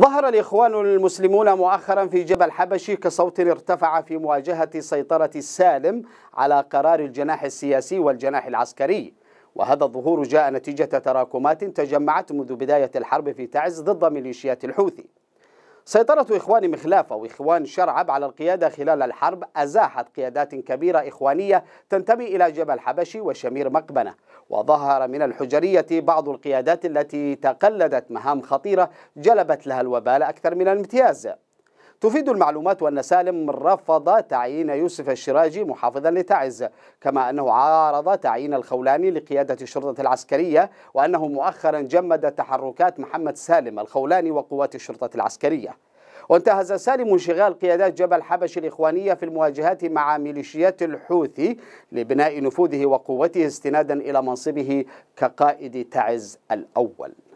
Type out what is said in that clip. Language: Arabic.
ظهر الإخوان المسلمون مؤخرا في جبل حبشي كصوت ارتفع في مواجهة سيطرة السالم على قرار الجناح السياسي والجناح العسكري وهذا الظهور جاء نتيجة تراكمات تجمعت منذ بداية الحرب في تعز ضد ميليشيات الحوثي سيطرة إخوان مخلافة وإخوان شرعب على القيادة خلال الحرب أزاحت قيادات كبيرة إخوانية تنتمي إلى جبل حبشي وشمير مقبنة وظهر من الحجرية بعض القيادات التي تقلدت مهام خطيرة جلبت لها الوبال أكثر من الامتياز تفيد المعلومات أن سالم رفض تعيين يوسف الشراجي محافظا لتعز كما أنه عارض تعيين الخولاني لقيادة الشرطة العسكرية وأنه مؤخرا جمد تحركات محمد سالم الخولاني وقوات الشرطة العسكرية وانتهز سالم انشغال قيادات جبل حبش الإخوانية في المواجهات مع ميليشيات الحوثي لبناء نفوذه وقوته استنادا إلى منصبه كقائد تعز الأول